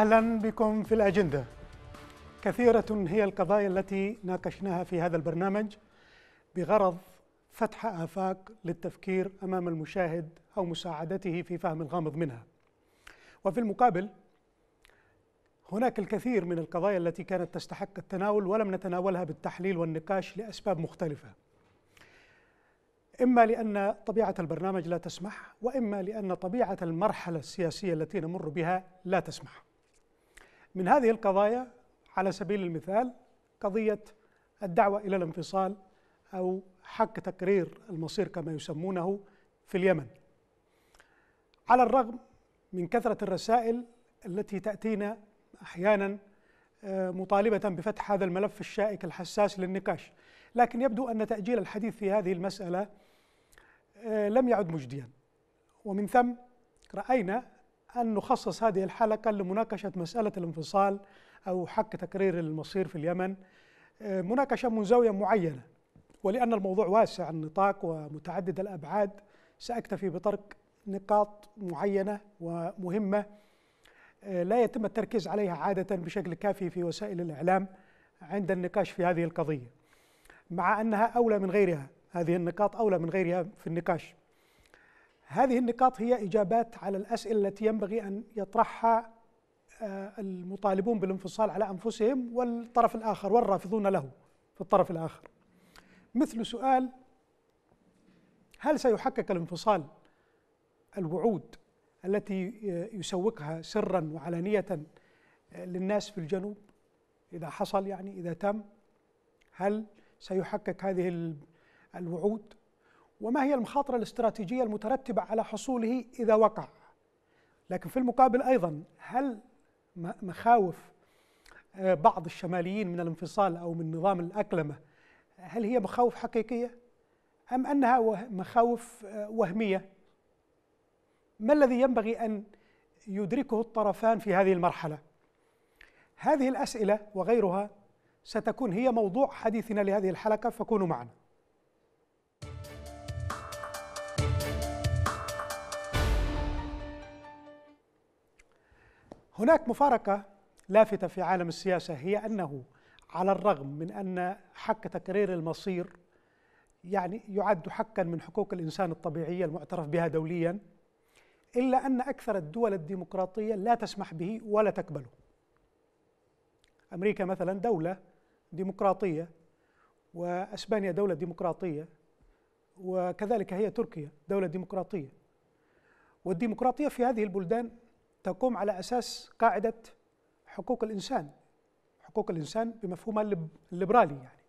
أهلا بكم في الأجندة كثيرة هي القضايا التي ناقشناها في هذا البرنامج بغرض فتح آفاق للتفكير أمام المشاهد أو مساعدته في فهم الغامض منها وفي المقابل هناك الكثير من القضايا التي كانت تستحق التناول ولم نتناولها بالتحليل والنقاش لأسباب مختلفة إما لأن طبيعة البرنامج لا تسمح وإما لأن طبيعة المرحلة السياسية التي نمر بها لا تسمح من هذه القضايا على سبيل المثال قضية الدعوة إلى الانفصال أو حق تقرير المصير كما يسمونه في اليمن. على الرغم من كثرة الرسائل التي تأتينا أحيانا آه، مطالبة بفتح هذا الملف الشائك الحساس للنقاش، لكن يبدو أن تأجيل الحديث في هذه المسألة آه، لم يعد مجديا، ومن ثم رأينا أن نخصص هذه الحلقة لمناقشة مسألة الانفصال أو حق تقرير المصير في اليمن آه، مناقشة من زاوية معينة ولأن الموضوع واسع النطاق ومتعدد الأبعاد سأكتفي بطرق نقاط معينة ومهمة آه، لا يتم التركيز عليها عادة بشكل كافي في وسائل الإعلام عند النقاش في هذه القضية مع أنها أولى من غيرها هذه النقاط أولى من غيرها في النقاش هذه النقاط هي إجابات على الأسئلة التي ينبغي أن يطرحها آه، المطالبون بالانفصال على أنفسهم والطرف الآخر والرافضون له في الطرف الآخر مثل سؤال هل سيحقق الانفصال الوعود التي يسوقها سرا وعلانية آه، للناس في الجنوب إذا حصل يعني إذا تم هل سيحقق هذه الوعود وما هي المخاطرة الاستراتيجية المترتبة على حصوله إذا وقع لكن في المقابل أيضا هل مخاوف آه، بعض الشماليين من الانفصال أو من نظام الأكلمة هل هي مخاوف حقيقية أم أنها مخاوف آه، وهمية ما الذي ينبغي أن يدركه الطرفان في هذه المرحلة هذه الأسئلة وغيرها ستكون هي موضوع حديثنا لهذه الحلقة فكونوا معنا هناك مفارقة لافتة في عالم السياسة هي أنه على الرغم من أن حق تكرير المصير يعني يعد حقا من حقوق الإنسان الطبيعية المعترف بها دوليا إلا أن أكثر الدول الديمقراطية لا تسمح به ولا تقبله أمريكا مثلا دولة ديمقراطية وأسبانيا دولة ديمقراطية وكذلك هي تركيا دولة ديمقراطية والديمقراطية في هذه البلدان تقوم على اساس قاعده حقوق الانسان حقوق الانسان بمفهومها الليبرالي يعني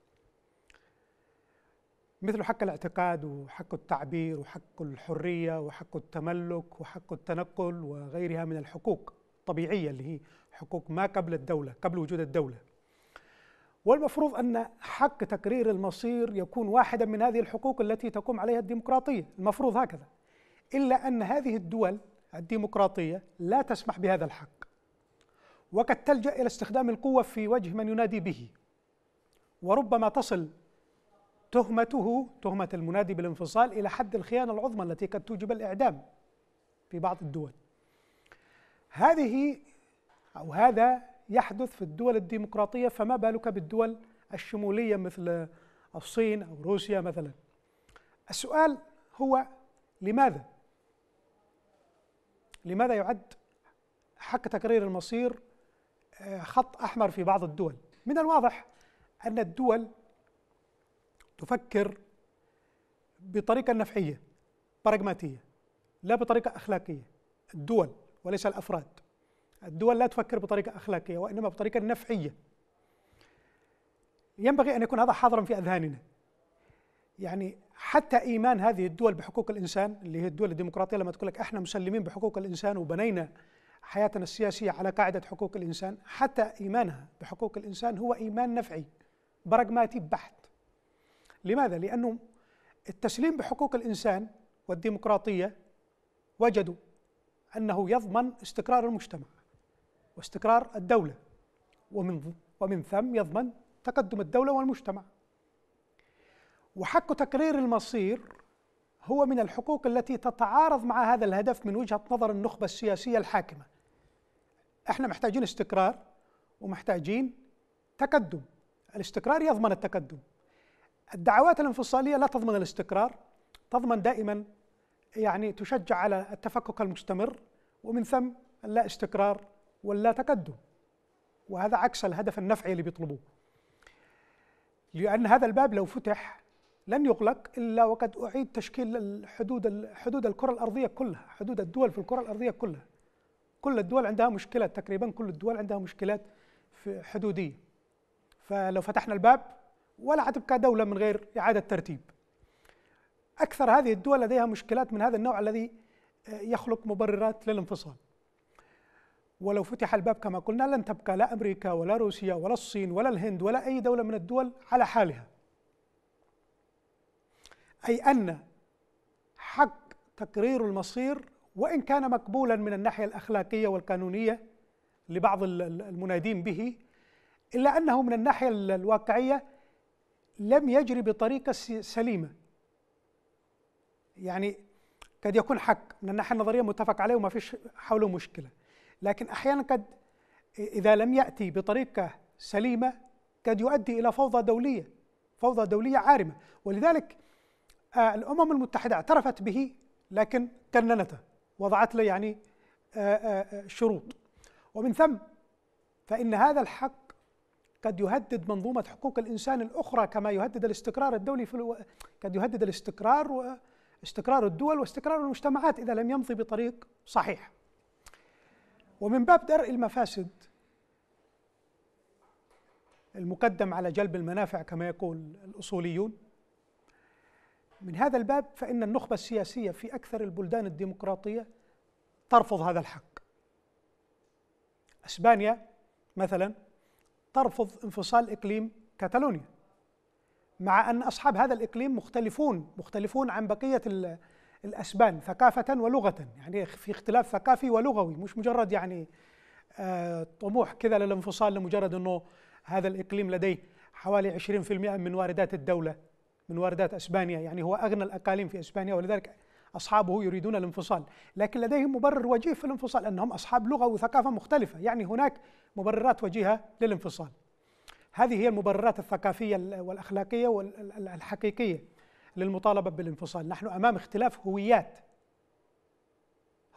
مثل حق الاعتقاد وحق التعبير وحق الحريه وحق التملك وحق التنقل وغيرها من الحقوق الطبيعيه اللي هي حقوق ما قبل الدوله قبل وجود الدوله والمفروض ان حق تقرير المصير يكون واحدا من هذه الحقوق التي تقوم عليها الديمقراطيه المفروض هكذا الا ان هذه الدول الديمقراطية لا تسمح بهذا الحق وقد تلجأ إلى استخدام القوة في وجه من ينادي به وربما تصل تهمته تهمة المنادي بالانفصال إلى حد الخيانة العظمى التي قد توجب الإعدام في بعض الدول هذه أو هذا يحدث في الدول الديمقراطية فما بالك بالدول الشمولية مثل الصين أو روسيا مثلا السؤال هو لماذا لماذا يعد حق تقرير المصير آه، خط احمر في بعض الدول؟ من الواضح ان الدول تفكر بطريقه نفعيه براغماتيه لا بطريقه اخلاقيه الدول وليس الافراد الدول لا تفكر بطريقه اخلاقيه وانما بطريقه نفعيه ينبغي ان يكون هذا حاضرا في اذهاننا يعني حتى ايمان هذه الدول بحقوق الانسان اللي هي الدول الديمقراطيه لما تقول لك احنا مسلمين بحقوق الانسان وبنينا حياتنا السياسيه على قاعده حقوق الانسان، حتى ايمانها بحقوق الانسان هو ايمان نفعي براغماتي بحت. لماذا؟ لانه التسليم بحقوق الانسان والديمقراطيه وجدوا انه يضمن استقرار المجتمع واستقرار الدوله ومن ومن ثم يضمن تقدم الدوله والمجتمع. وحق تقرير المصير هو من الحقوق التي تتعارض مع هذا الهدف من وجهة نظر النخبة السياسية الحاكمة احنا محتاجين استقرار ومحتاجين تقدم الاستقرار يضمن التقدم الدعوات الانفصالية لا تضمن الاستقرار تضمن دائما يعني تشجع على التفكك المستمر ومن ثم اللا استقرار واللا تقدم وهذا عكس الهدف النفعي اللي بيطلبوه لأن هذا الباب لو فتح لن يغلق الا وقد اعيد تشكيل الحدود حدود الكره الارضيه كلها، حدود الدول في الكره الارضيه كلها. كل الدول عندها مشكلات تقريبا كل الدول عندها مشكلات في حدوديه. فلو فتحنا الباب ولا حتبقى دوله من غير اعاده ترتيب. اكثر هذه الدول لديها مشكلات من هذا النوع الذي آه، يخلق مبررات للانفصال. ولو فتح الباب كما قلنا لن تبقى لا امريكا ولا روسيا ولا الصين ولا الهند ولا اي دوله من الدول على حالها. أي أن حق تقرير المصير وإن كان مقبولا من الناحية الأخلاقية والقانونية لبعض المنادين به إلا أنه من الناحية الواقعية لم يجري بطريقة سليمة يعني قد يكون حق من الناحية النظرية متفق عليه وما فيش حوله مشكلة لكن أحيانا قد إذا لم يأتي بطريقة سليمة قد يؤدي إلى فوضى دولية فوضى دولية عارمة ولذلك آه، الأمم المتحدة اعترفت به لكن كننته وضعت له يعني آه، آه، شروط ومن ثم فإن هذا الحق قد يهدد منظومة حقوق الإنسان الأخرى كما يهدد الاستقرار الدولي في الو... قد يهدد الاستقرار و... استقرار الدول واستقرار المجتمعات إذا لم يمضي بطريق صحيح ومن باب درء المفاسد المقدم على جلب المنافع كما يقول الأصوليون من هذا الباب فإن النخبة السياسية في أكثر البلدان الديمقراطية ترفض هذا الحق. اسبانيا مثلا ترفض انفصال اقليم كاتالونيا. مع ان اصحاب هذا الاقليم مختلفون مختلفون عن بقيه الاسبان ثقافه ولغه، يعني في اختلاف ثقافي ولغوي مش مجرد يعني آه، طموح كذا للانفصال لمجرد انه هذا الاقليم لديه حوالي 20% من واردات الدوله من واردات اسبانيا يعني هو اغنى الاقاليم في اسبانيا ولذلك اصحابه يريدون الانفصال، لكن لديهم مبرر وجيه في الانفصال انهم اصحاب لغه وثقافه مختلفه، يعني هناك مبررات وجيهه للانفصال. هذه هي المبررات الثقافيه والاخلاقيه والحقيقيه للمطالبه بالانفصال، نحن امام اختلاف هويات.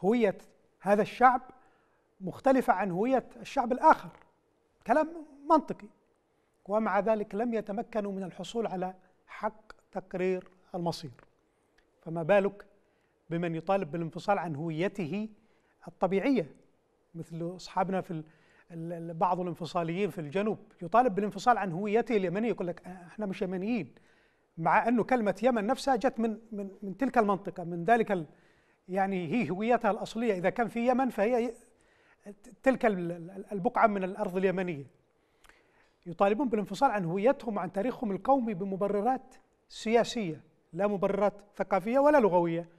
هويه هذا الشعب مختلفه عن هويه الشعب الاخر. كلام منطقي. ومع ذلك لم يتمكنوا من الحصول على حق تقرير المصير فما بالك بمن يطالب بالانفصال عن هويته الطبيعيه مثل اصحابنا في بعض الانفصاليين في الجنوب يطالب بالانفصال عن هويته اليمنيه يقول لك احنا مش يمنيين مع انه كلمه يمن نفسها جت من من من تلك المنطقه من ذلك ال يعني هي هويتها الاصليه اذا كان في يمن فهي تلك البقعه من الارض اليمنيه يطالبون بالانفصال عن هويتهم وعن تاريخهم القومي بمبررات سياسية لا مبررات ثقافية ولا لغوية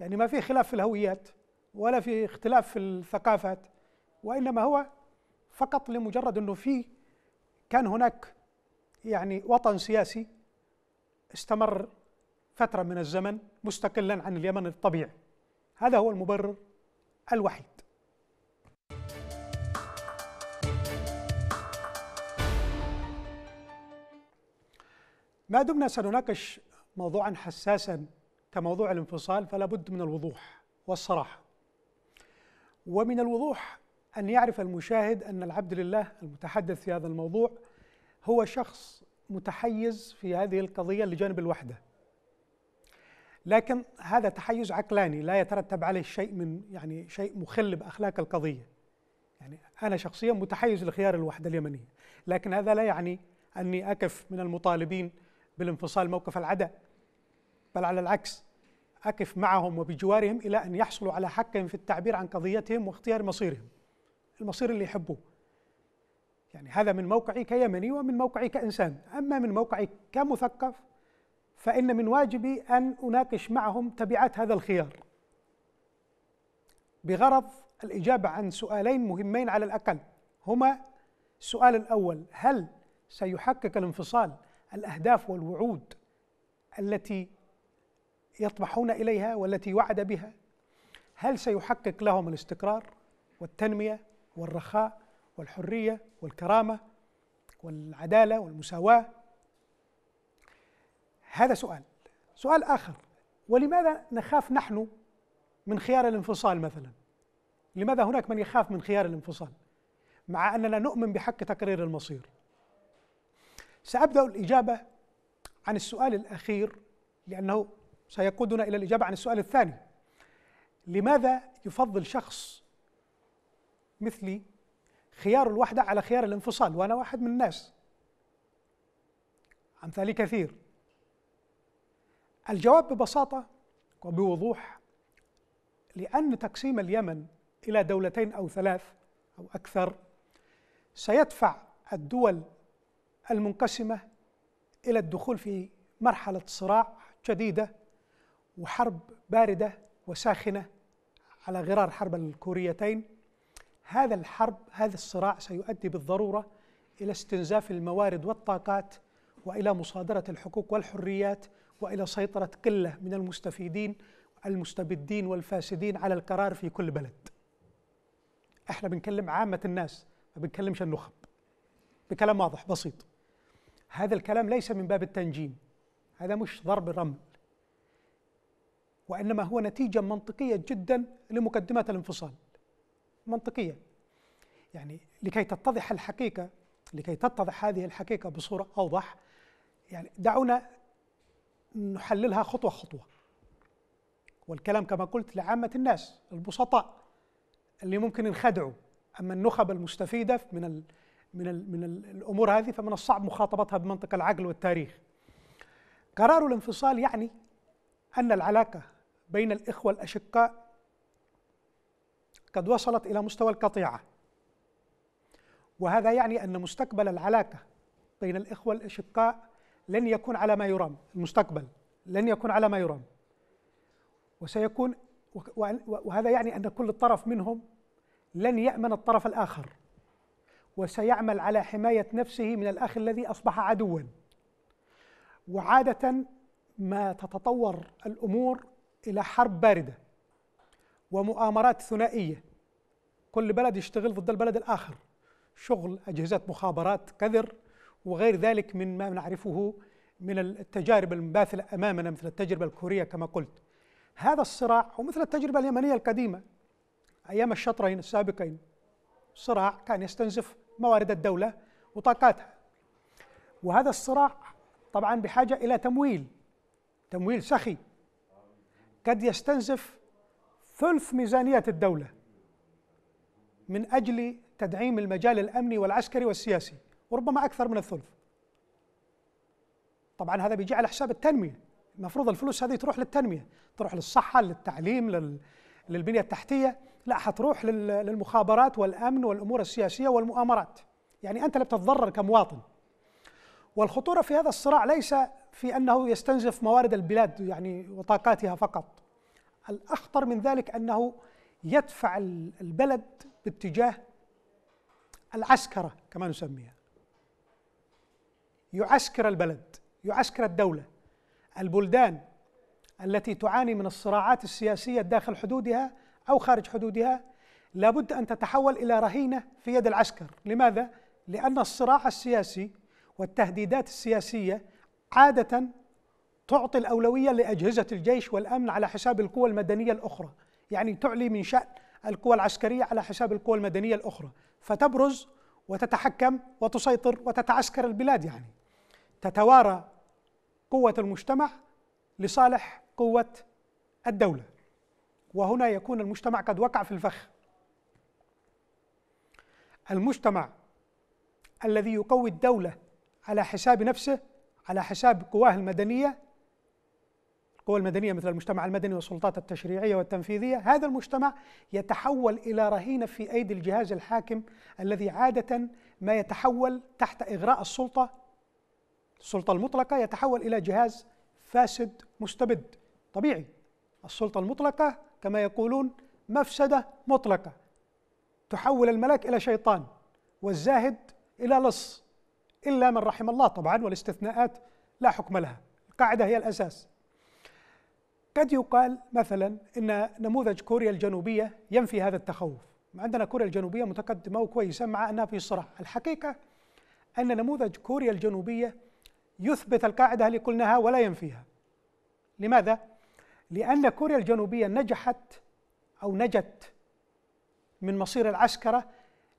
يعني ما في خلاف في الهويات ولا في اختلاف في الثقافات وإنما هو فقط لمجرد أنه في كان هناك يعني وطن سياسي استمر فترة من الزمن مستقلا عن اليمن الطبيعي هذا هو المبرر الوحيد ما دمنا سنناقش موضوعا حساسا كموضوع الانفصال فلا بد من الوضوح والصراحه ومن الوضوح ان يعرف المشاهد ان العبد لله المتحدث في هذا الموضوع هو شخص متحيز في هذه القضيه لجانب الوحده لكن هذا تحيز عقلاني لا يترتب عليه شيء من يعني شيء مخل باخلاق القضيه يعني انا شخصيا متحيز لخيار الوحده اليمنيه لكن هذا لا يعني اني اكف من المطالبين بالانفصال موقف العداء بل على العكس أقف معهم وبجوارهم إلى أن يحصلوا على حقهم في التعبير عن قضيتهم واختيار مصيرهم المصير اللي يحبوه يعني هذا من موقعي كيمني ومن موقعي كإنسان أما من موقعي كمثقف فإن من واجبي أن أناقش معهم تبعات هذا الخيار بغرض الإجابة عن سؤالين مهمين على الأقل هما السؤال الأول هل سيحقق الانفصال الاهداف والوعود التي يطمحون اليها والتي وعد بها هل سيحقق لهم الاستقرار والتنميه والرخاء والحريه والكرامه والعداله والمساواه هذا سؤال سؤال اخر ولماذا نخاف نحن من خيار الانفصال مثلا لماذا هناك من يخاف من خيار الانفصال مع اننا نؤمن بحق تقرير المصير سأبدأ الإجابة عن السؤال الأخير لأنه سيقودنا إلى الإجابة عن السؤال الثاني لماذا يفضل شخص مثلي خيار الوحدة على خيار الانفصال وأنا واحد من الناس أمثالي كثير الجواب ببساطة وبوضوح لأن تقسيم اليمن إلى دولتين أو ثلاث أو أكثر سيدفع الدول المنقسمة إلى الدخول في مرحلة صراع جديدة وحرب باردة وساخنة على غرار حرب الكوريتين هذا الحرب هذا الصراع سيؤدي بالضرورة إلى استنزاف الموارد والطاقات وإلى مصادرة الحقوق والحريات وإلى سيطرة قلة من المستفيدين المستبدين والفاسدين على القرار في كل بلد احنا بنكلم عامة الناس ما بنكلمش النخب بكلام واضح بسيط هذا الكلام ليس من باب التنجيم هذا مش ضرب رمل وإنما هو نتيجة منطقية جدا لمقدمات الانفصال منطقية يعني لكي تتضح الحقيقة لكي تتضح هذه الحقيقة بصورة أوضح يعني دعونا نحللها خطوة خطوة والكلام كما قلت لعامة الناس البسطاء اللي ممكن ينخدعوا أما النخب المستفيدة من من من الامور هذه فمن الصعب مخاطبتها بمنطق العقل والتاريخ. قرار الانفصال يعني ان العلاقه بين الاخوه الاشقاء قد وصلت الى مستوى القطيعه. وهذا يعني ان مستقبل العلاقه بين الاخوه الاشقاء لن يكون على ما يرام، المستقبل لن يكون على ما يرام. وسيكون وهذا يعني ان كل طرف منهم لن يامن الطرف الاخر وسيعمل على حماية نفسه من الأخ الذي أصبح عدوا وعادة ما تتطور الأمور إلى حرب باردة ومؤامرات ثنائية كل بلد يشتغل ضد البلد الآخر شغل أجهزة مخابرات كذر وغير ذلك من ما نعرفه من التجارب المباثلة أمامنا مثل التجربة الكورية كما قلت هذا الصراع ومثل التجربة اليمنية القديمة أيام الشطرين السابقين صراع كان يستنزف موارد الدولة وطاقاتها وهذا الصراع طبعا بحاجة إلى تمويل تمويل سخي قد يستنزف ثلث ميزانية الدولة من أجل تدعيم المجال الأمني والعسكري والسياسي وربما أكثر من الثلث طبعا هذا بيجي على حساب التنمية المفروض الفلوس هذه تروح للتنمية تروح للصحة للتعليم لل... للبنية التحتية لا حتروح للمخابرات والامن والامور السياسيه والمؤامرات يعني انت اللي بتتضرر كمواطن والخطوره في هذا الصراع ليس في انه يستنزف موارد البلاد يعني وطاقاتها فقط الاخطر من ذلك انه يدفع البلد باتجاه العسكره كما نسميها يعسكر البلد يعسكر الدوله البلدان التي تعاني من الصراعات السياسيه داخل حدودها أو خارج حدودها لابد أن تتحول إلى رهينة في يد العسكر لماذا؟ لأن الصراع السياسي والتهديدات السياسية عادة تعطي الأولوية لأجهزة الجيش والأمن على حساب القوى المدنية الأخرى يعني تعلي من شأن القوى العسكرية على حساب القوى المدنية الأخرى فتبرز وتتحكم وتسيطر وتتعسكر البلاد يعني تتوارى قوة المجتمع لصالح قوة الدولة وهنا يكون المجتمع قد وقع في الفخ المجتمع الذي يقوي الدولة على حساب نفسه على حساب قواه المدنية القوى المدنية مثل المجتمع المدني والسلطات التشريعية والتنفيذية هذا المجتمع يتحول إلى رهينة في أيدي الجهاز الحاكم الذي عادة ما يتحول تحت إغراء السلطة السلطة المطلقة يتحول إلى جهاز فاسد مستبد طبيعي السلطة المطلقة كما يقولون مفسدة مطلقة تحول الملاك إلى شيطان والزاهد إلى لص إلا من رحم الله طبعا والاستثناءات لا حكم لها القاعدة هي الأساس قد يقال مثلا ان نموذج كوريا الجنوبيه ينفي هذا التخوف عندنا كوريا الجنوبيه متقدمه وكويسه مع انها في صراع الحقيقه ان نموذج كوريا الجنوبيه يثبت القاعده اللي قلناها ولا ينفيها لماذا لأن كوريا الجنوبية نجحت أو نجت من مصير العسكرة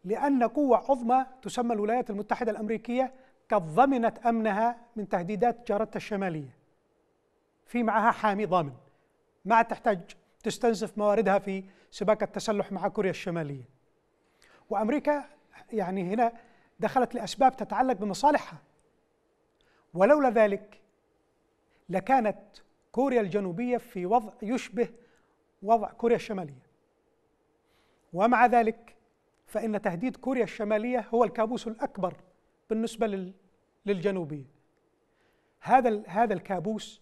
لأن قوة عظمى تسمى الولايات المتحدة الأمريكية قد ضمنت أمنها من تهديدات جارتها الشمالية في معها حامي ضامن ما تحتاج تستنزف مواردها في سباق التسلح مع كوريا الشمالية وأمريكا يعني هنا دخلت لأسباب تتعلق بمصالحها ولولا ذلك لكانت كوريا الجنوبية في وضع يشبه وضع كوريا الشمالية ومع ذلك فإن تهديد كوريا الشمالية هو الكابوس الأكبر بالنسبة للجنوبية هذا هذا الكابوس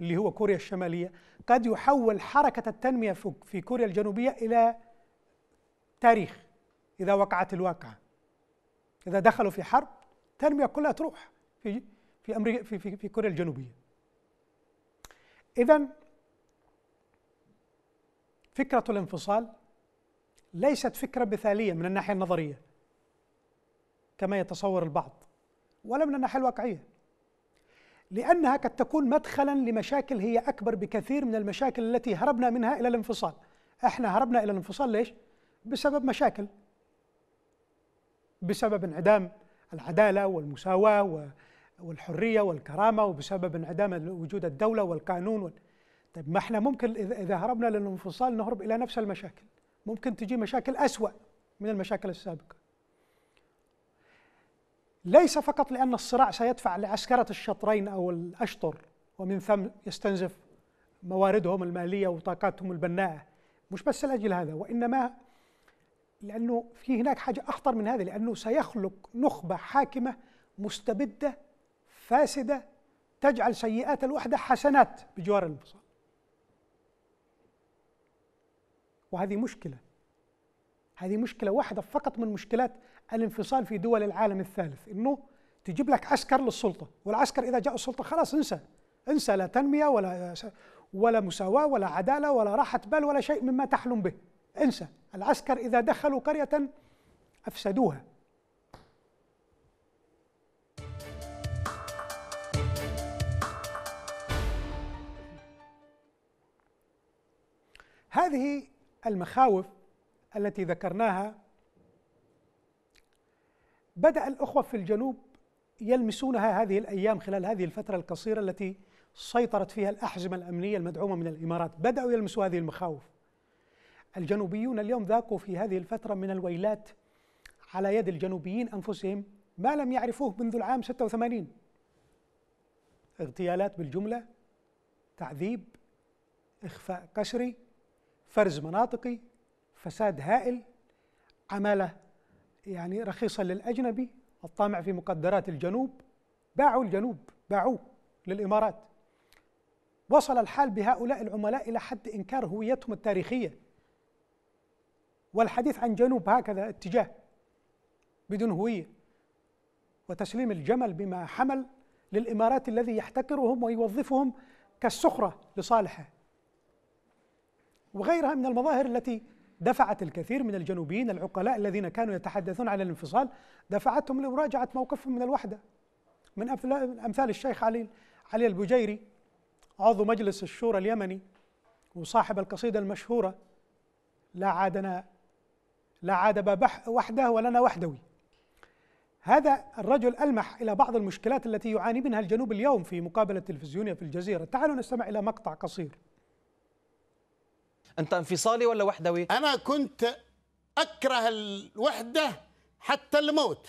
اللي هو كوريا الشمالية قد يحول حركة التنمية في كوريا الجنوبية إلى تاريخ إذا وقعت الواقعة إذا دخلوا في حرب التنمية كلها تروح في في أمريكا في, في, في كوريا الجنوبية إذا فكرة الانفصال ليست فكرة مثالية من الناحية النظرية كما يتصور البعض ولا من الناحية الواقعية لأنها قد تكون مدخلا لمشاكل هي أكبر بكثير من المشاكل التي هربنا منها إلى الانفصال احنا هربنا إلى الانفصال ليش؟ بسبب مشاكل بسبب انعدام العدالة والمساواة و... والحريه والكرامه وبسبب انعدام وجود الدوله والقانون وال... طيب ما احنا ممكن اذا هربنا للانفصال نهرب الى نفس المشاكل ممكن تجي مشاكل اسوا من المشاكل السابقه ليس فقط لان الصراع سيدفع لعسكره الشطرين او الاشطر ومن ثم يستنزف مواردهم الماليه وطاقاتهم البناءه مش بس لاجل هذا وانما لانه في هناك حاجه اخطر من هذا لانه سيخلق نخبه حاكمه مستبده فاسدة تجعل سيئات الوحدة حسنات بجوار الانفصال وهذه مشكلة هذه مشكلة واحدة فقط من مشكلات الانفصال في دول العالم الثالث انه تجيب لك عسكر للسلطة والعسكر إذا جاء السلطة خلاص انسى انسى لا تنمية ولا ولا مساواة ولا عدالة ولا راحة بال ولا شيء مما تحلم به انسى العسكر إذا دخلوا قرية أفسدوها هذه المخاوف التي ذكرناها بدأ الأخوة في الجنوب يلمسونها هذه الأيام خلال هذه الفترة القصيرة التي سيطرت فيها الأحزمة الأمنية المدعومة من الإمارات بدأوا يلمسوا هذه المخاوف الجنوبيون اليوم ذاقوا في هذه الفترة من الويلات على يد الجنوبيين أنفسهم ما لم يعرفوه منذ العام 86 اغتيالات بالجملة تعذيب إخفاء قسري فرز مناطقي فساد هائل عماله يعني رخيصه للاجنبي الطامع في مقدرات الجنوب باعوا الجنوب باعوه للامارات وصل الحال بهؤلاء العملاء الى حد انكار هويتهم التاريخيه والحديث عن جنوب هكذا اتجاه بدون هويه وتسليم الجمل بما حمل للامارات الذي يحتكرهم ويوظفهم كالسخره لصالحه وغيرها من المظاهر التي دفعت الكثير من الجنوبيين العقلاء الذين كانوا يتحدثون عن الانفصال دفعتهم لمراجعة موقفهم من الوحدة من أمثال الشيخ علي علي البجيري عضو مجلس الشورى اليمني وصاحب القصيدة المشهورة لا عادنا لا عاد بابح وحده ولنا وحدوي هذا الرجل ألمح إلى بعض المشكلات التي يعاني منها الجنوب اليوم في مقابلة تلفزيونية في الجزيرة تعالوا نستمع إلى مقطع قصير انت انفصالي ولا وحدوي انا كنت اكره الوحده حتى الموت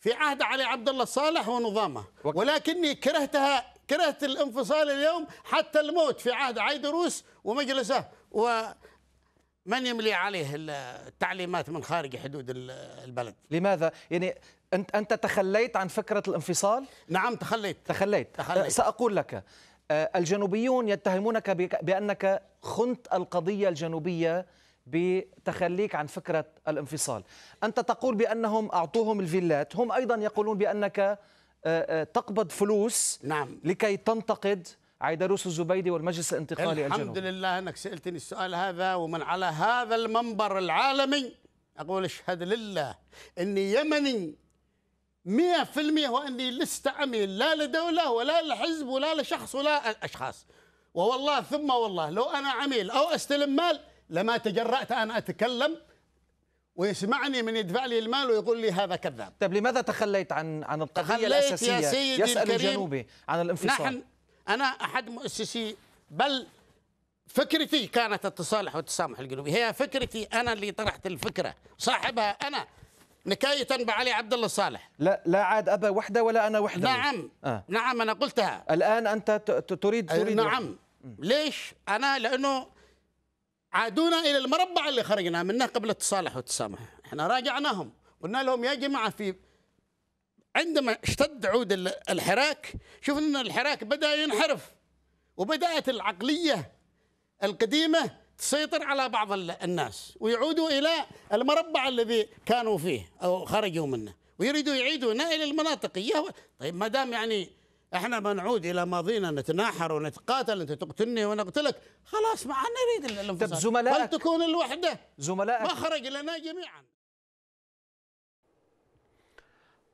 في عهد علي عبد الله صالح ونظامه ولكني كرهتها كرهت الانفصال اليوم حتى الموت في عهد عيدروس ومجلسه ومن يملي عليه التعليمات من خارج حدود البلد لماذا يعني انت انت تخليت عن فكره الانفصال نعم تخليت تخليت, تخليت. ساقول لك آه، الجنوبيون يتهمونك بأنك خنت القضية الجنوبية بتخليك عن فكرة الانفصال أنت تقول بأنهم أعطوهم الفيلات هم أيضا يقولون بأنك آه، آه، تقبض فلوس نعم. لكي تنتقد عيدروس الزبيدي والمجلس الانتقالي الحمد الجنوبي الحمد لله أنك سألتني السؤال هذا ومن على هذا المنبر العالمي أقول اشهد لله أني يمني 100% وأني لست عميل لا لدولة ولا لحزب ولا لشخص ولا أشخاص ووالله ثم والله لو أنا عميل أو أستلم مال لما تجرأت أن أتكلم ويسمعني من يدفع لي المال ويقول لي هذا كذاب طيب لماذا تخليت عن عن القضية الأساسية يا سيدي يسأل الكريم الجنوبي عن الانفصال نحن أنا أحد مؤسسي بل فكرتي كانت التصالح والتسامح الجنوبي هي فكرتي أنا اللي طرحت الفكرة صاحبها أنا نكاية علي عبد الله صالح لا لا عاد ابا وحده ولا انا وحده نعم آه. نعم انا قلتها الان انت تريد تريد نعم وحدة. ليش انا لانه عادونا الى المربع اللي خرجنا منه قبل التصالح والتسامح احنا راجعناهم قلنا لهم يا جماعه في عندما اشتد عود الحراك شفنا ان الحراك بدا ينحرف وبدات العقليه القديمه تسيطر على بعض الناس ويعودوا إلى المربع الذي كانوا فيه أو خرجوا منه ويريدوا يعيدونا إلى المناطق طيب ما دام يعني احنا ما نعود الى ماضينا نتناحر ونتقاتل انت تقتلني وانا اقتلك خلاص ما عنا نريد الانفصال طيب زملائك تكون الوحده زملائك ما خرج لنا جميعا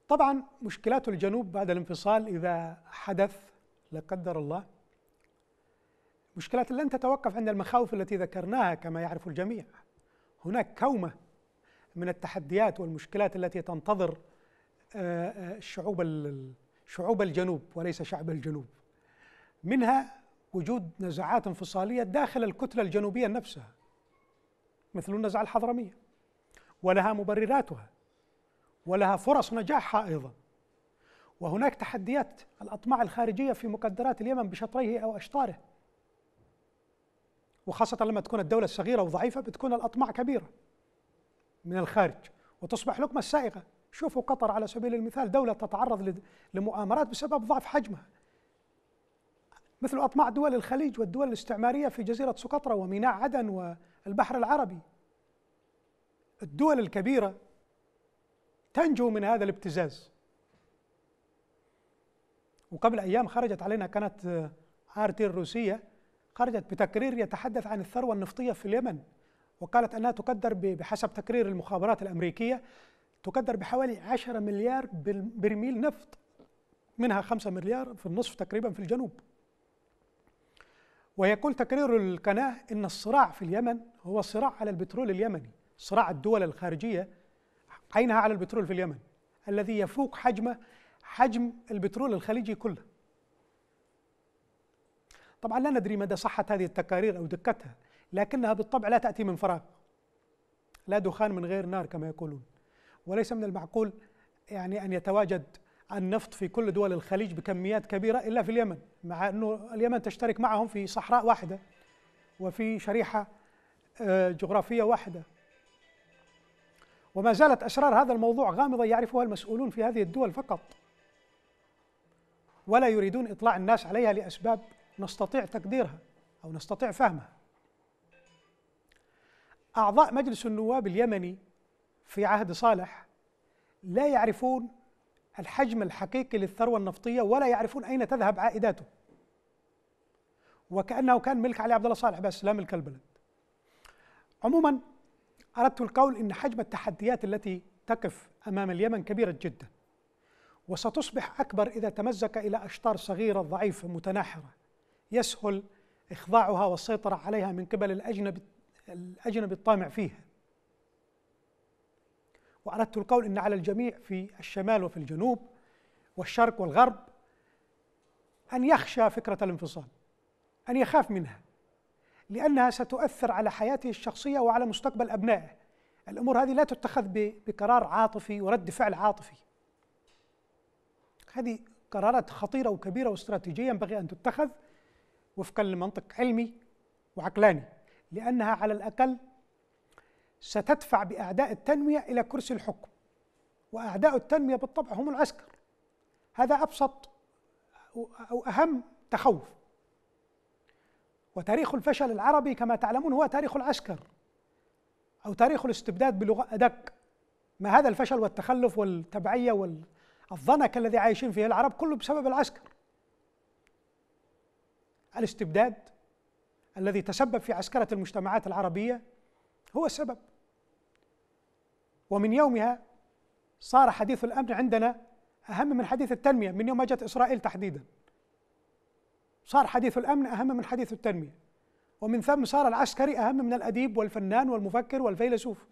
طبعا مشكلات الجنوب بعد الانفصال اذا حدث لا قدر الله مشكلة لن تتوقف عند المخاوف التي ذكرناها كما يعرف الجميع هناك كومة من التحديات والمشكلات التي تنتظر آه، آه، الشعوب شعوب الجنوب وليس شعب الجنوب منها وجود نزاعات انفصالية داخل الكتلة الجنوبية نفسها مثل النزعة الحضرمية ولها مبرراتها ولها فرص نجاحها أيضا وهناك تحديات الأطماع الخارجية في مقدرات اليمن بشطريه أو أشطاره وخاصة لما تكون الدولة صغيرة وضعيفة بتكون الأطماع كبيرة من الخارج وتصبح لقمة سائغة شوفوا قطر على سبيل المثال دولة تتعرض لمؤامرات بسبب ضعف حجمها مثل أطماع دول الخليج والدول الاستعمارية في جزيرة سقطرى وميناء عدن والبحر العربي الدول الكبيرة تنجو من هذا الابتزاز وقبل أيام خرجت علينا كانت عارتي الروسية خرجت بتقرير يتحدث عن الثروة النفطية في اليمن وقالت أنها تقدر بحسب تقرير المخابرات الأمريكية تقدر بحوالي 10 مليار برميل نفط منها 5 مليار في النصف تقريبا في الجنوب ويقول تقرير القناة أن الصراع في اليمن هو صراع على البترول اليمني صراع الدول الخارجية عينها على البترول في اليمن الذي يفوق حجمه حجم البترول الخليجي كله طبعا لا ندري مدى صحة هذه التقارير أو دقتها لكنها بالطبع لا تأتي من فراغ لا دخان من غير نار كما يقولون وليس من المعقول يعني أن يتواجد النفط في كل دول الخليج بكميات كبيرة إلا في اليمن مع أنه اليمن تشترك معهم في صحراء واحدة وفي شريحة آه، جغرافية واحدة وما زالت أسرار هذا الموضوع غامضة يعرفها المسؤولون في هذه الدول فقط ولا يريدون إطلاع الناس عليها لأسباب نستطيع تقديرها أو نستطيع فهمها أعضاء مجلس النواب اليمني في عهد صالح لا يعرفون الحجم الحقيقي للثروة النفطية ولا يعرفون أين تذهب عائداته وكأنه كان ملك علي عبد الله صالح بس لا ملك البلد عموما أردت القول أن حجم التحديات التي تقف أمام اليمن كبيرة جدا وستصبح أكبر إذا تمزق إلى أشطار صغيرة ضعيفة متناحرة يسهل إخضاعها والسيطرة عليها من قبل الأجنبي الأجنبي الطامع فيها وأردت القول أن على الجميع في الشمال وفي الجنوب والشرق والغرب أن يخشى فكرة الانفصال أن يخاف منها لأنها ستؤثر على حياته الشخصية وعلى مستقبل أبنائه الأمور هذه لا تتخذ بقرار عاطفي ورد فعل عاطفي هذه قرارات خطيرة وكبيرة واستراتيجية ينبغي أن تتخذ وفقا لمنطق علمي وعقلاني لأنها على الأقل ستدفع بأعداء التنمية إلى كرسي الحكم وأعداء التنمية بالطبع هم العسكر هذا أبسط أو أهم تخوف وتاريخ الفشل العربي كما تعلمون هو تاريخ العسكر أو تاريخ الاستبداد بلغة أدق ما هذا الفشل والتخلف والتبعية والظنك الذي عايشين فيه العرب كله بسبب العسكر الاستبداد الذي تسبب في عسكرة المجتمعات العربية هو السبب ومن يومها صار حديث الأمن عندنا أهم من حديث التنمية من يوم ما جت إسرائيل تحديدا صار حديث الأمن أهم من حديث التنمية ومن ثم صار العسكري أهم من الأديب والفنان والمفكر والفيلسوف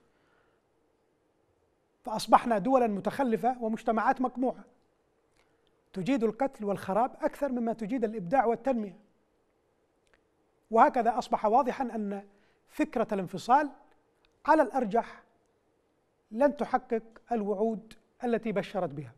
فأصبحنا دولا متخلفة ومجتمعات مقموعة تجيد القتل والخراب أكثر مما تجيد الإبداع والتنمية وهكذا اصبح واضحا ان فكره الانفصال على الارجح لن تحقق الوعود التي بشرت بها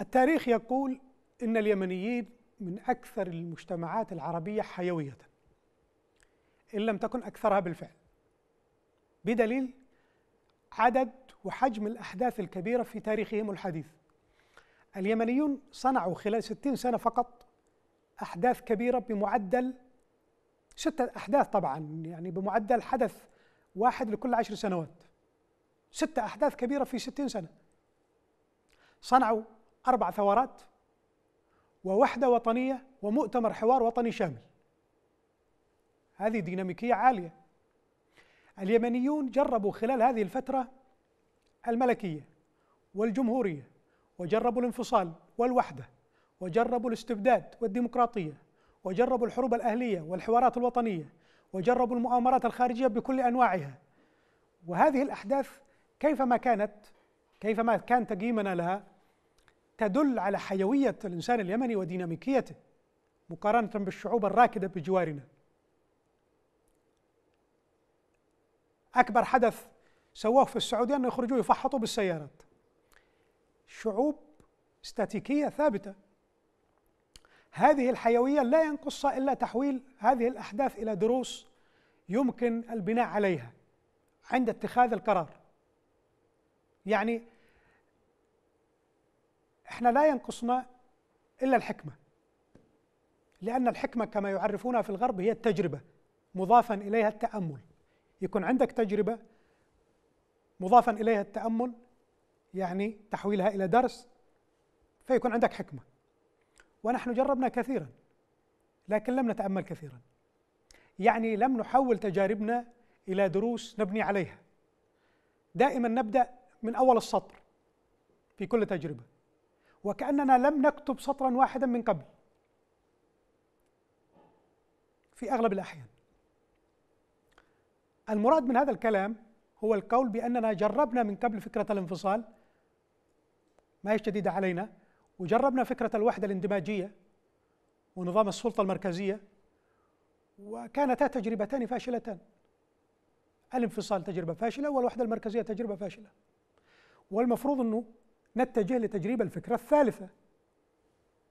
التاريخ يقول ان اليمنيين من اكثر المجتمعات العربيه حيويه ان لم تكن اكثرها بالفعل بدليل عدد وحجم الأحداث الكبيرة في تاريخهم الحديث اليمنيون صنعوا خلال ستين سنة فقط أحداث كبيرة بمعدل ستة أحداث طبعا يعني بمعدل حدث واحد لكل عشر سنوات ستة أحداث كبيرة في ستين سنة صنعوا أربع ثورات ووحدة وطنية ومؤتمر حوار وطني شامل هذه ديناميكية عالية اليمنيون جربوا خلال هذه الفترة الملكية والجمهورية وجربوا الانفصال والوحدة وجربوا الاستبداد والديمقراطية وجربوا الحروب الأهلية والحوارات الوطنية وجربوا المؤامرات الخارجية بكل أنواعها وهذه الأحداث كيفما كانت كيفما كان تقييمنا لها تدل على حيوية الإنسان اليمني وديناميكيته مقارنة بالشعوب الراكدة بجوارنا اكبر حدث سووه في السعوديه انه يخرجوا يفحطوا بالسيارات شعوب استاتيكيه ثابته هذه الحيويه لا ينقصها الا تحويل هذه الاحداث الى دروس يمكن البناء عليها عند اتخاذ القرار يعني احنا لا ينقصنا الا الحكمه لان الحكمه كما يعرفونها في الغرب هي التجربه مضافا اليها التامل يكون عندك تجربة مضافا إليها التأمل يعني تحويلها إلى درس فيكون عندك حكمة ونحن جربنا كثيرا لكن لم نتأمل كثيرا يعني لم نحول تجاربنا إلى دروس نبني عليها دائما نبدأ من أول السطر في كل تجربة وكأننا لم نكتب سطرا واحدا من قبل في أغلب الأحيان المراد من هذا الكلام هو القول بأننا جربنا من قبل فكرة الانفصال ما هي جديدة علينا وجربنا فكرة الوحدة الاندماجية ونظام السلطة المركزية وكانتا تجربتان فاشلتان الانفصال تجربة فاشلة والوحدة المركزية تجربة فاشلة والمفروض أنه نتجه لتجريب الفكرة الثالثة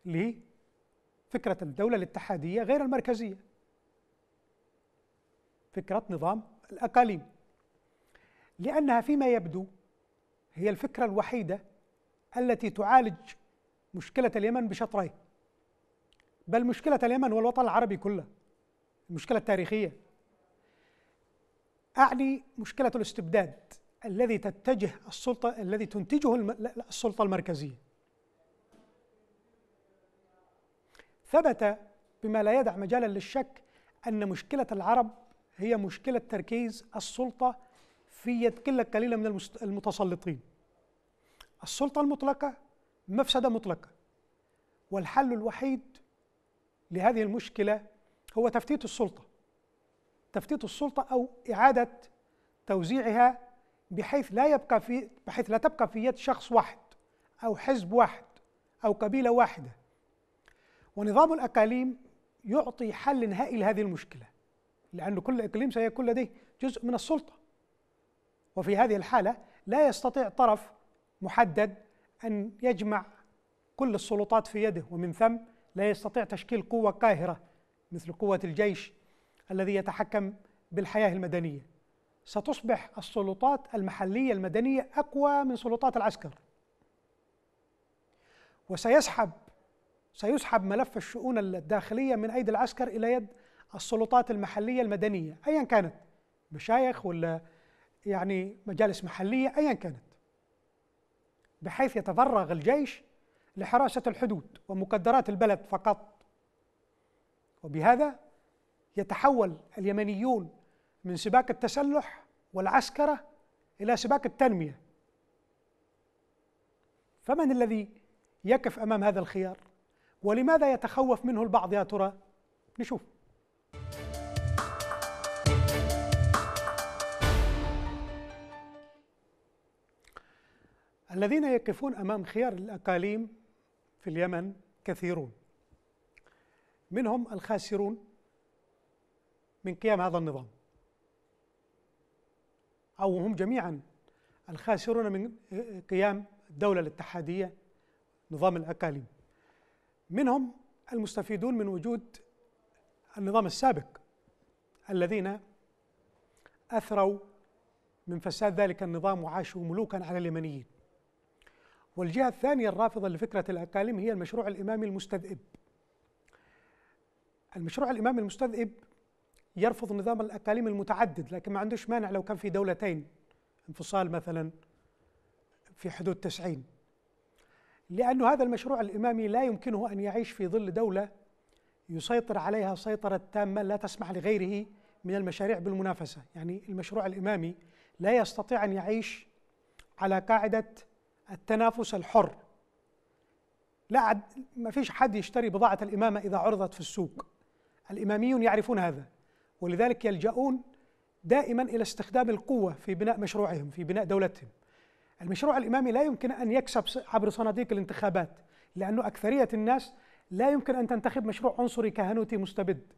اللي هي فكرة الدولة الاتحادية غير المركزية فكرة نظام الأقاليم لأنها فيما يبدو هي الفكرة الوحيدة التي تعالج مشكلة اليمن بشطري بل مشكلة اليمن والوطن العربي كله المشكلة التاريخية أعني مشكلة الاستبداد الذي تتجه السلطة الذي تنتجه السلطة المركزية ثبت بما لا يدع مجالا للشك أن مشكلة العرب هي مشكلة تركيز السلطة في يد قلة قليلة من المتسلطين السلطة المطلقة مفسدة مطلقة والحل الوحيد لهذه المشكلة هو تفتيت السلطة تفتيت السلطة أو إعادة توزيعها بحيث لا يبقى في بحيث لا تبقى في يد شخص واحد أو حزب واحد أو قبيلة واحدة ونظام الأقاليم يعطي حل نهائي لهذه المشكلة لأن كل إقليم سيكون لديه جزء من السلطة وفي هذه الحالة لا يستطيع طرف محدد أن يجمع كل السلطات في يده ومن ثم لا يستطيع تشكيل قوة قاهرة مثل قوة الجيش الذي يتحكم بالحياة المدنية ستصبح السلطات المحلية المدنية أقوى من سلطات العسكر وسيسحب سيسحب ملف الشؤون الداخلية من أيدي العسكر إلى يد السلطات المحلية المدنية أيا كانت مشايخ ولا يعني مجالس محلية أيا كانت بحيث يتفرغ الجيش لحراسة الحدود ومقدرات البلد فقط وبهذا يتحول اليمنيون من سباق التسلح والعسكرة إلى سباق التنمية فمن الذي يقف أمام هذا الخيار ولماذا يتخوف منه البعض يا ترى نشوف الذين يقفون امام خيار الاقاليم في اليمن كثيرون منهم الخاسرون من قيام هذا النظام او هم جميعا الخاسرون من قيام الدوله الاتحاديه نظام الاقاليم منهم المستفيدون من وجود النظام السابق الذين اثروا من فساد ذلك النظام وعاشوا ملوكا على اليمنيين والجهة الثانية الرافضة لفكرة الأكاليم هي المشروع الإمامي المستذئب المشروع الإمامي المستذئب يرفض نظام الأكاليم المتعدد لكن ما عندوش مانع لو كان في دولتين انفصال مثلا في حدود تسعين لأن هذا المشروع الإمامي لا يمكنه أن يعيش في ظل دولة يسيطر عليها سيطرة تامة لا تسمح لغيره من المشاريع بالمنافسة يعني المشروع الإمامي لا يستطيع أن يعيش على قاعدة التنافس الحر لا ما فيش حد يشتري بضاعة الإمامة إذا عرضت في السوق الإماميون يعرفون هذا ولذلك يلجؤون دائما إلى استخدام القوة في بناء مشروعهم في بناء دولتهم المشروع الإمامي لا يمكن أن يكسب عبر صناديق الانتخابات لأنه أكثرية الناس لا يمكن أن تنتخب مشروع عنصري كهنوتي مستبد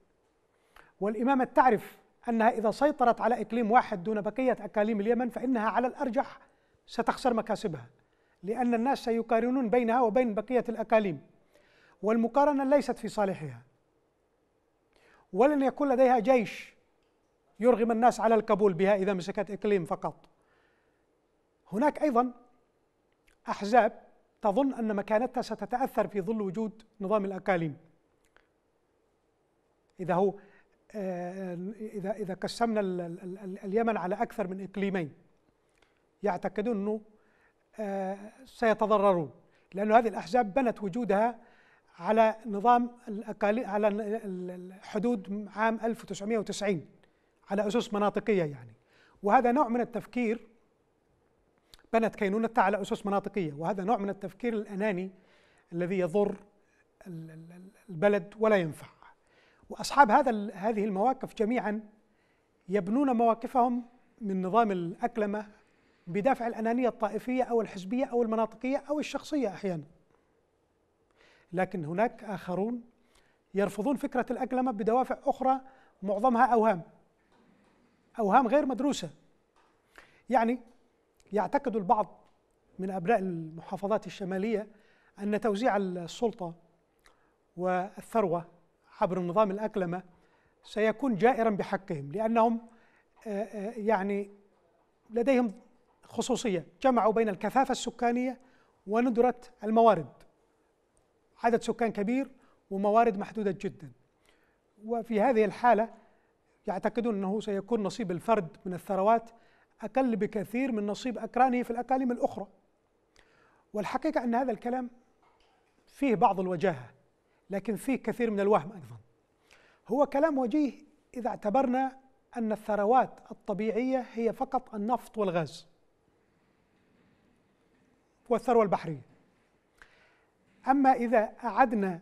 والإمامة تعرف أنها إذا سيطرت على إقليم واحد دون بقية أقاليم اليمن فإنها على الأرجح ستخسر مكاسبها لأن الناس سيقارنون بينها وبين بقية الأقاليم والمقارنة ليست في صالحها ولن يكون لديها جيش يرغم الناس على القبول بها إذا مسكت إقليم فقط هناك أيضا أحزاب تظن أن مكانتها ستتأثر في ظل وجود نظام الأقاليم إذا هو آه، إذا إذا قسمنا اليمن على أكثر من إقليمين يعتقدون أنه سيتضررون لأن هذه الأحزاب بنت وجودها على نظام على الحدود عام 1990 على أسس مناطقية يعني وهذا نوع من التفكير بنت كينونتها على أسس مناطقية وهذا نوع من التفكير الأناني الذي يضر البلد ولا ينفع وأصحاب هذا هذه المواقف جميعا يبنون مواقفهم من نظام الأكلمة بدافع الأنانية الطائفية أو الحزبية أو المناطقية أو الشخصية أحيانا لكن هناك آخرون يرفضون فكرة الأقلمة بدوافع أخرى معظمها أوهام أوهام غير مدروسة يعني يعتقد البعض من أبناء المحافظات الشمالية أن توزيع السلطة والثروة عبر نظام الأقلمة سيكون جائرا بحقهم لأنهم آه، آه، يعني لديهم خصوصية جمعوا بين الكثافة السكانية وندرة الموارد عدد سكان كبير وموارد محدودة جدا وفي هذه الحالة يعتقدون أنه سيكون نصيب الفرد من الثروات أقل بكثير من نصيب أقرانه في الأقاليم الأخرى والحقيقة أن هذا الكلام فيه بعض الوجاهة لكن فيه كثير من الوهم أيضا هو كلام وجيه إذا اعتبرنا أن الثروات الطبيعية هي فقط النفط والغاز والثروة البحرية أما إذا أعدنا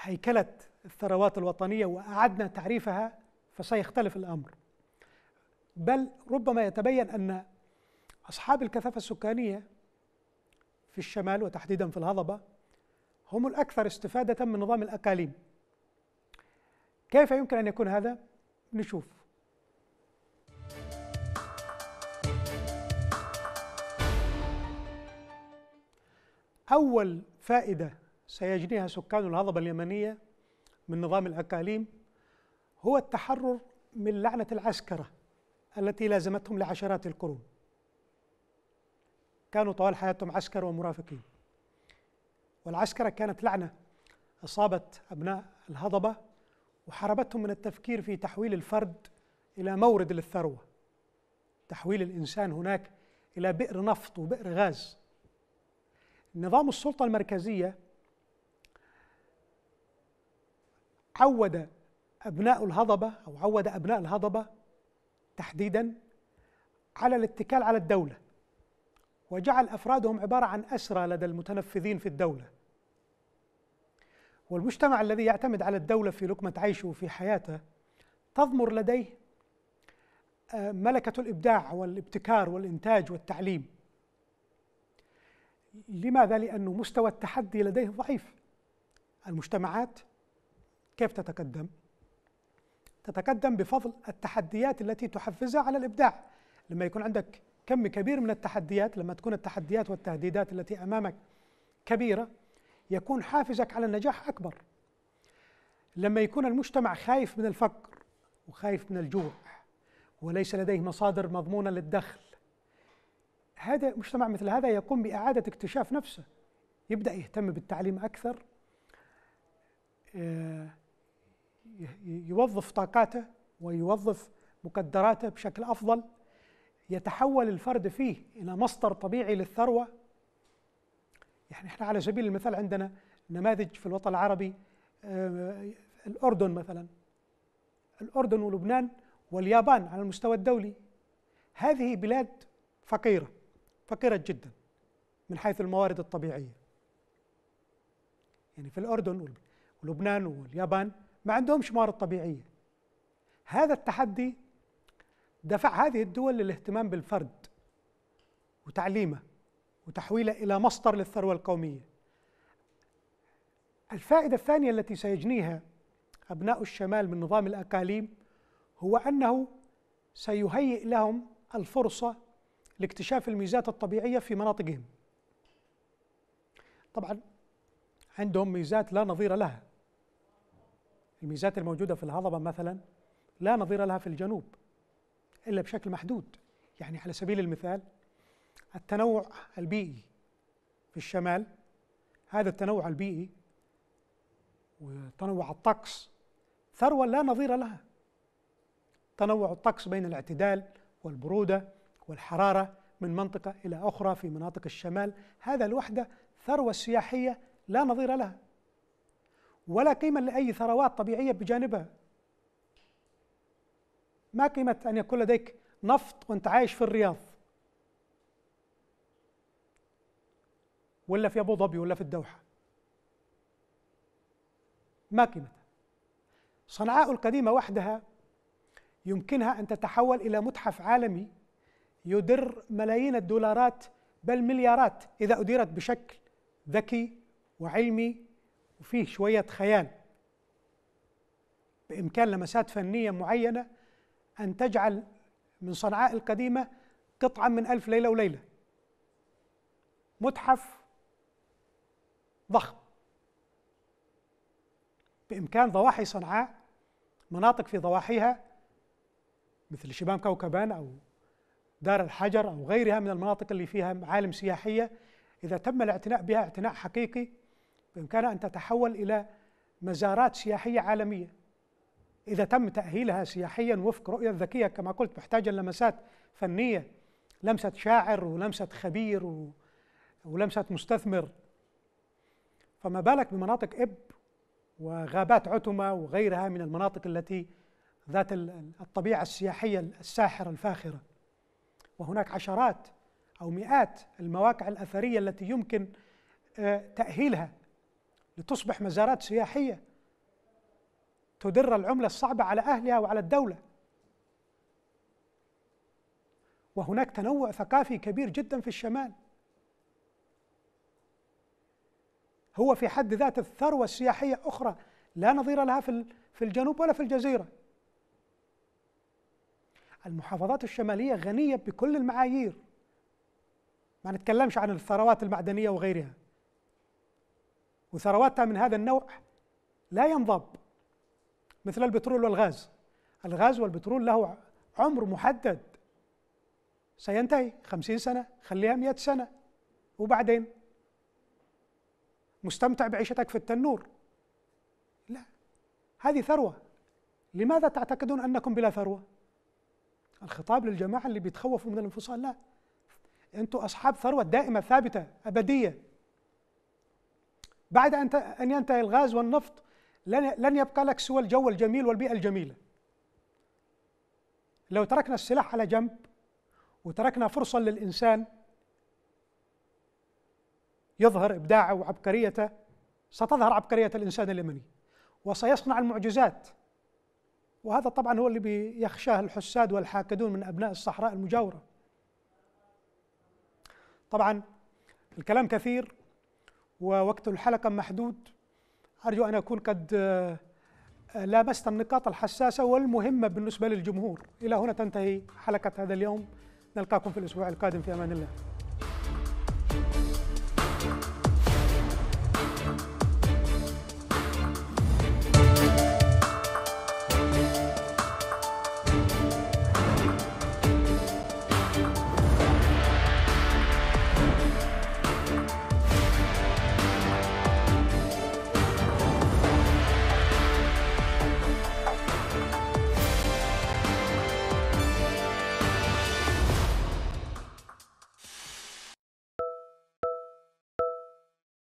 هيكلة الثروات الوطنية وأعدنا تعريفها فسيختلف الأمر بل ربما يتبين أن أصحاب الكثافة السكانية في الشمال وتحديدا في الهضبة هم الأكثر استفادة من نظام الأقاليم كيف يمكن أن يكون هذا؟ نشوف أول فائدة سيجنيها سكان الهضبة اليمنية من نظام الأكاليم هو التحرر من لعنة العسكرة التي لازمتهم لعشرات القرون كانوا طوال حياتهم عسكر ومرافقين والعسكرة كانت لعنة أصابت أبناء الهضبة وحربتهم من التفكير في تحويل الفرد إلى مورد للثروة تحويل الإنسان هناك إلى بئر نفط وبئر غاز نظام السلطة المركزية عود أبناء الهضبة أو عود أبناء الهضبة تحديدا على الاتكال على الدولة وجعل أفرادهم عبارة عن أسرى لدى المتنفذين في الدولة والمجتمع الذي يعتمد على الدولة في لقمة عيشه وفي حياته تضمر لديه آه، ملكة الإبداع والابتكار والإنتاج والتعليم لماذا؟ لأنه مستوى التحدي لديه ضعيف المجتمعات كيف تتقدم؟ تتقدم بفضل التحديات التي تحفزها على الإبداع لما يكون عندك كم كبير من التحديات لما تكون التحديات والتهديدات التي أمامك كبيرة يكون حافزك على النجاح أكبر لما يكون المجتمع خايف من الفقر وخايف من الجوع وليس لديه مصادر مضمونة للدخل هذا مجتمع مثل هذا يقوم بإعادة اكتشاف نفسه يبدأ يهتم بالتعليم أكثر آه، يوظف طاقاته ويوظف مقدراته بشكل أفضل يتحول الفرد فيه إلى مصدر طبيعي للثروة يعني احنا على سبيل المثال عندنا نماذج في الوطن العربي آه، الأردن مثلا الأردن ولبنان واليابان على المستوى الدولي هذه بلاد فقيرة فقيرة جدا من حيث الموارد الطبيعية يعني في الأردن ولبنان واليابان ما عندهمش موارد طبيعية هذا التحدي دفع هذه الدول للاهتمام بالفرد وتعليمه وتحويله إلى مصدر للثروة القومية الفائدة الثانية التي سيجنيها أبناء الشمال من نظام الأقاليم هو أنه سيهيئ لهم الفرصة لاكتشاف الميزات الطبيعية في مناطقهم طبعا عندهم ميزات لا نظير لها الميزات الموجودة في الهضبة مثلا لا نظير لها في الجنوب إلا بشكل محدود يعني على سبيل المثال التنوع البيئي في الشمال هذا التنوع البيئي وتنوع الطقس ثروة لا نظير لها تنوع الطقس بين الاعتدال والبرودة والحرارة من منطقة إلى أخرى في مناطق الشمال هذا الوحدة ثروة سياحية لا نظير لها ولا قيمة لأي ثروات طبيعية بجانبها ما قيمة أن يكون لديك نفط وأنت عايش في الرياض ولا في أبو ظبي ولا في الدوحة ما قيمتها صنعاء القديمة وحدها يمكنها أن تتحول إلى متحف عالمي يدر ملايين الدولارات بل مليارات إذا أديرت بشكل ذكي وعلمي وفيه شوية خيال بإمكان لمسات فنية معينة أن تجعل من صنعاء القديمة قطعة من ألف ليلة وليلة متحف ضخم بإمكان ضواحي صنعاء مناطق في ضواحيها مثل شبام كوكبان أو دار الحجر أو غيرها من المناطق اللي فيها معالم سياحية إذا تم الاعتناء بها اعتناء حقيقي بإمكانها أن تتحول إلى مزارات سياحية عالمية إذا تم تأهيلها سياحيا وفق رؤية ذكية كما قلت محتاجة لمسات فنية لمسة شاعر ولمسة خبير و... ولمسة مستثمر فما بالك بمناطق إب وغابات عتمة وغيرها من المناطق التي ذات الطبيعة السياحية الساحرة الفاخرة وهناك عشرات أو مئات المواقع الأثرية التي يمكن آه، تأهيلها لتصبح مزارات سياحية تدر العملة الصعبة على أهلها وعلى الدولة وهناك تنوع ثقافي كبير جدا في الشمال هو في حد ذاته الثروة السياحية أخرى لا نظير لها في الجنوب ولا في الجزيرة المحافظات الشماليه غنيه بكل المعايير ما نتكلمش عن الثروات المعدنيه وغيرها وثرواتها من هذا النوع لا ينضب مثل البترول والغاز الغاز والبترول له عمر محدد سينتهي خمسين سنة خليها مئة سنة وبعدين مستمتع بعيشتك في التنور لا هذه ثروة لماذا تعتقدون أنكم بلا ثروة؟ الخطاب للجماعه اللي بيتخوفوا من الانفصال لا انتوا اصحاب ثروه دائمه ثابته ابديه بعد ان ان ينتهي الغاز والنفط لن يبقى لك سوى الجو الجميل والبيئه الجميله لو تركنا السلاح على جنب وتركنا فرصه للانسان يظهر ابداعه وعبقريته ستظهر عبقريه الانسان اليمني وسيصنع المعجزات وهذا طبعا هو اللي بيخشاه الحساد والحاكدون من أبناء الصحراء المجاورة طبعا الكلام كثير ووقت الحلقة محدود أرجو أن أكون قد آه، لامست النقاط الحساسة والمهمة بالنسبة للجمهور إلى هنا تنتهي حلقة هذا اليوم نلقاكم في الأسبوع القادم في أمان الله